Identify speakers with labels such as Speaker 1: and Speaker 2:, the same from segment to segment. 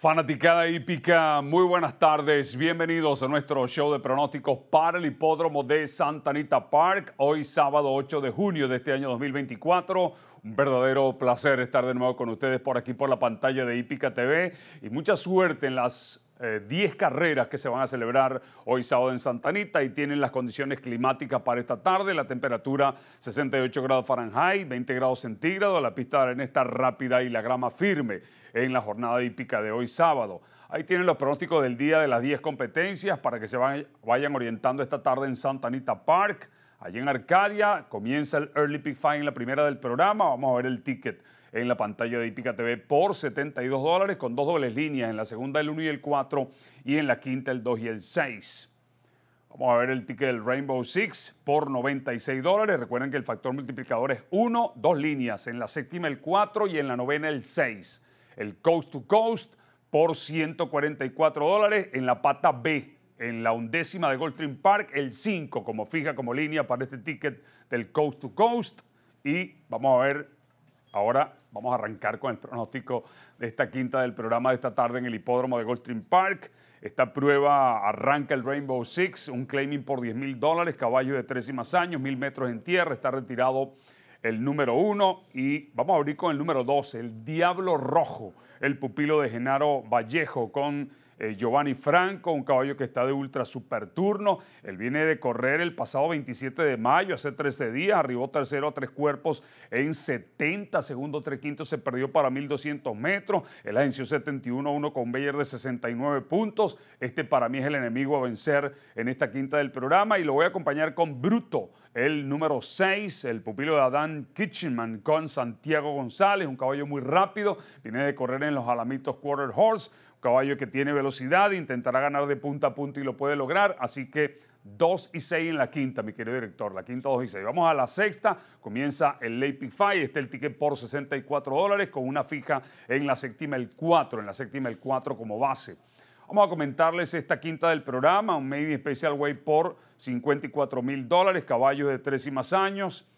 Speaker 1: Fanaticada hípica, muy buenas tardes. Bienvenidos a nuestro show de pronósticos para el hipódromo de Santa Anita Park. Hoy sábado 8 de junio de este año 2024. Un verdadero placer estar de nuevo con ustedes por aquí por la pantalla de Hípica TV y mucha suerte en las 10 eh, carreras que se van a celebrar hoy sábado en Santanita y tienen las condiciones climáticas para esta tarde. La temperatura 68 grados Fahrenheit, 20 grados centígrados. La pista de arena está rápida y la grama firme en la jornada hípica de hoy sábado. Ahí tienen los pronósticos del día de las 10 competencias para que se vayan orientando esta tarde en Santanita Park. Allí en Arcadia comienza el Early Pick Five en la primera del programa. Vamos a ver el ticket en la pantalla de IPICA TV por 72 dólares con dos dobles líneas, en la segunda el 1 y el 4 y en la quinta el 2 y el 6. Vamos a ver el ticket del Rainbow Six por 96 dólares. Recuerden que el factor multiplicador es 1, dos líneas, en la séptima el 4 y en la novena el 6. El Coast to Coast por 144 dólares en la pata B en la undécima de Goldstream Park, el 5 como fija, como línea para este ticket del Coast to Coast. Y vamos a ver Ahora vamos a arrancar con el pronóstico de esta quinta del programa de esta tarde en el hipódromo de Goldstream Park. Esta prueba arranca el Rainbow Six, un claiming por 10 mil dólares, caballo de tres y más años, mil metros en tierra, está retirado el número uno y vamos a abrir con el número 12, el Diablo Rojo, el pupilo de Genaro Vallejo con eh, Giovanni Franco, un caballo que está de ultra turno. Él viene de correr el pasado 27 de mayo, hace 13 días, arribó tercero a tres cuerpos en 70, segundo tres quintos se perdió para 1200 metros. El agenció 71 1 con Bayer de 69 puntos. Este para mí es el enemigo a vencer en esta quinta del programa y lo voy a acompañar con Bruto, el número 6, el pupilo de Adán Kitchenman con Santiago González, un caballo muy rápido, viene de correr en los Alamitos Quarter Horse. Caballo que tiene velocidad, intentará ganar de punta a punta y lo puede lograr. Así que 2 y 6 en la quinta, mi querido director. La quinta 2 y 6. Vamos a la sexta. Comienza el late pick Este es el ticket por 64 dólares con una fija en la séptima el 4. En la séptima el 4 como base. Vamos a comentarles esta quinta del programa. Un Made Special Way por 54 mil dólares. Caballos de tres y más años.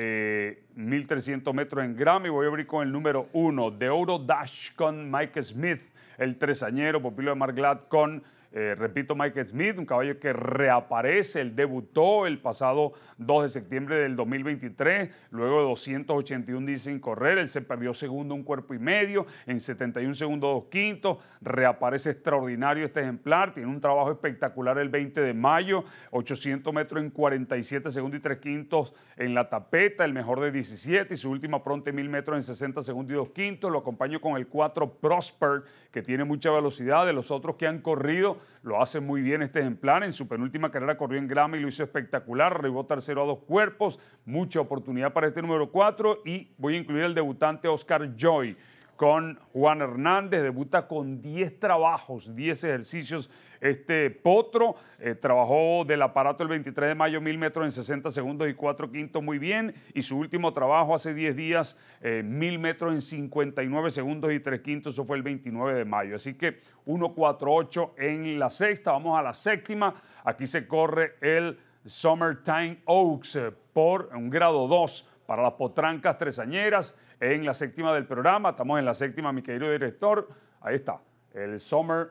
Speaker 1: 1300 metros en y Voy a abrir con el número uno, De Oro Dash con Mike Smith, el tresañero, Popilo de Mark Glad con eh, repito, Mike Smith, un caballo que reaparece, él debutó el pasado 2 de septiembre del 2023, luego de 281 días sin correr, él se perdió segundo un cuerpo y medio, en 71 segundos dos quintos, reaparece extraordinario este ejemplar, tiene un trabajo espectacular el 20 de mayo, 800 metros en 47 segundos y tres quintos en la tapeta, el mejor de 17 y su última pronta 1000 metros en 60 segundos y dos quintos, lo acompaño con el 4 Prosper, que tiene mucha velocidad, de los otros que han corrido, lo hace muy bien este ejemplar. En su penúltima carrera corrió en grama y lo hizo espectacular. Arribó tercero a dos cuerpos. Mucha oportunidad para este número 4. Y voy a incluir al debutante Oscar Joy con Juan Hernández, debuta con 10 trabajos, 10 ejercicios. Este potro eh, trabajó del aparato el 23 de mayo, 1000 metros en 60 segundos y 4 quintos muy bien. Y su último trabajo hace 10 días, eh, mil 1000 metros en 59 segundos y 3 quintos, eso fue el 29 de mayo. Así que 1.48 en la sexta, vamos a la séptima. Aquí se corre el Summertime Oaks eh, por un grado 2 para las potrancas tresañeras en la séptima del programa. Estamos en la séptima, mi querido director. Ahí está, el Summer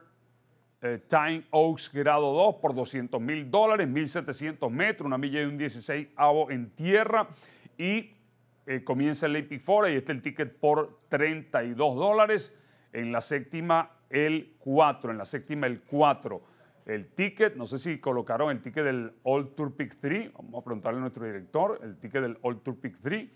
Speaker 1: eh, Time Oaks grado 2 por 200 mil dólares, 1700 metros, una milla y un 16 avo en tierra. Y eh, comienza el AP4, y está el ticket por 32 dólares. En la séptima, el 4. En la séptima, el 4 el ticket. No sé si colocaron el ticket del All Tour Pick 3. Vamos a preguntarle a nuestro director, el ticket del All Tour Pick 3.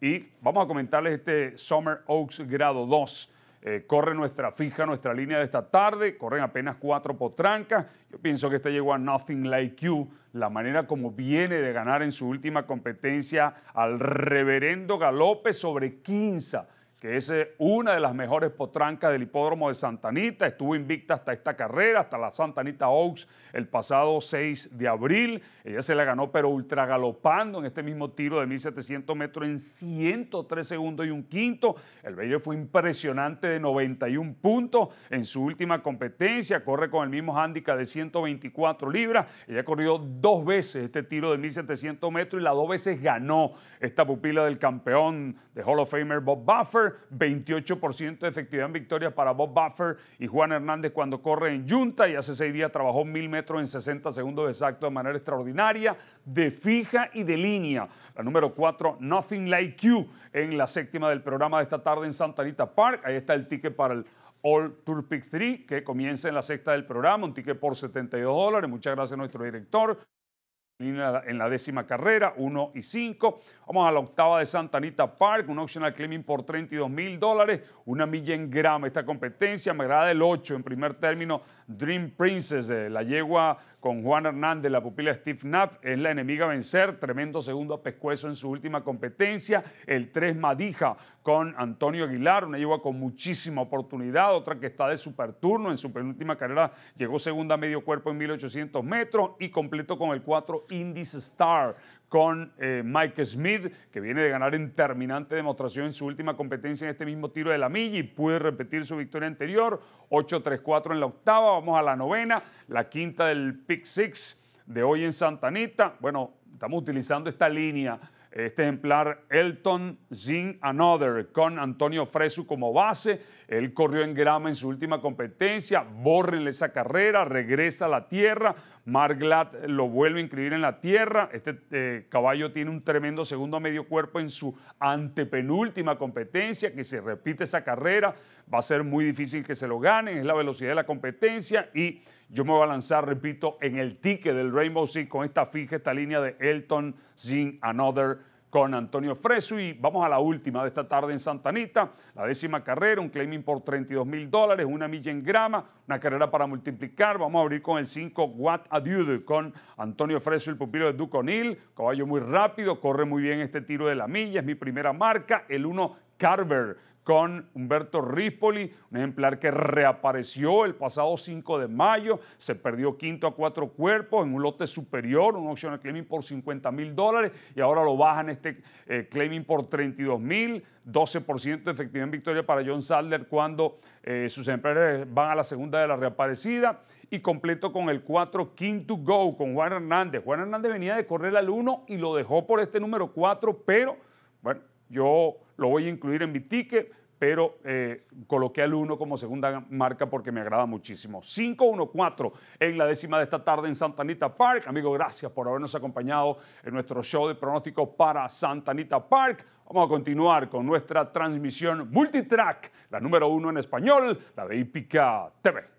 Speaker 1: Y vamos a comentarles este Summer Oaks grado 2. Eh, corre nuestra fija, nuestra línea de esta tarde, corren apenas cuatro potrancas. Yo pienso que esta llegó a Nothing Like You, la manera como viene de ganar en su última competencia al reverendo Galope sobre Quinza que es una de las mejores potrancas del hipódromo de Santanita. Estuvo invicta hasta esta carrera, hasta la Santanita Oaks el pasado 6 de abril. Ella se la ganó, pero ultragalopando en este mismo tiro de 1700 metros en 103 segundos y un quinto. El bello fue impresionante de 91 puntos en su última competencia. Corre con el mismo hándicap de 124 libras. Ella corrió dos veces este tiro de 1700 metros y las dos veces ganó esta pupila del campeón de Hall of Famer Bob Buffer. 28% de efectividad en victorias para Bob Buffer y Juan Hernández cuando corre en Junta y hace seis días trabajó mil metros en 60 segundos exactos de manera extraordinaria, de fija y de línea. La número 4, Nothing Like You, en la séptima del programa de esta tarde en Santa Anita Park. Ahí está el ticket para el All Tour Pick 3, que comienza en la sexta del programa, un ticket por 72 dólares. Muchas gracias a nuestro director en la décima carrera, 1 y 5. Vamos a la octava de Santa Anita Park, un optional claiming por 32 mil dólares, una milla en grama. Esta competencia me agrada el 8 en primer término Dream Princess, de la yegua con Juan Hernández, la pupila Steve Knapp, es la enemiga a vencer, tremendo segundo a pescuezo en su última competencia, el 3 Madija con Antonio Aguilar, una yegua con muchísima oportunidad, otra que está de superturno, en su penúltima carrera llegó segunda a medio cuerpo en 1800 metros y completo con el 4 Indies Star con eh, Mike Smith, que viene de ganar en terminante demostración en su última competencia en este mismo tiro de la milla y puede repetir su victoria anterior. 8-3-4 en la octava, vamos a la novena, la quinta del Pick Six de hoy en Santa Anita. Bueno, estamos utilizando esta línea este ejemplar Elton Zin Another con Antonio Fresu como base. Él corrió en grama en su última competencia, bórrenle esa carrera, regresa a la tierra, Mark Glad lo vuelve a inscribir en la tierra. Este eh, caballo tiene un tremendo segundo a medio cuerpo en su antepenúltima competencia, que se repite esa carrera va a ser muy difícil que se lo ganen, es la velocidad de la competencia y yo me voy a lanzar, repito, en el ticket del Rainbow Six con esta fija, esta línea de Elton, sin Another, con Antonio Fresu y vamos a la última de esta tarde en Santa Anita. la décima carrera, un claiming por 32 mil dólares, una milla en grama, una carrera para multiplicar, vamos a abrir con el 5 Watt Dude, con Antonio Fresu, el pupilo de O'Neill, caballo muy rápido, corre muy bien este tiro de la milla, es mi primera marca, el 1 Carver, con Humberto Rispoli, un ejemplar que reapareció el pasado 5 de mayo, se perdió quinto a cuatro cuerpos en un lote superior, un optional claiming por 50 mil dólares y ahora lo bajan este eh, claiming por 32 mil, 12% de efectividad en victoria para John Sadler cuando eh, sus ejemplares van a la segunda de la reaparecida y completo con el 4 King to Go con Juan Hernández. Juan Hernández venía de correr al 1 y lo dejó por este número 4, pero bueno, yo lo voy a incluir en mi ticket, pero eh, coloqué al 1 como segunda marca porque me agrada muchísimo. 5 en la décima de esta tarde en Santa Anita Park. Amigo, gracias por habernos acompañado en nuestro show de pronóstico para Santa Anita Park. Vamos a continuar con nuestra transmisión multitrack, la número uno en español, la de Ipica TV.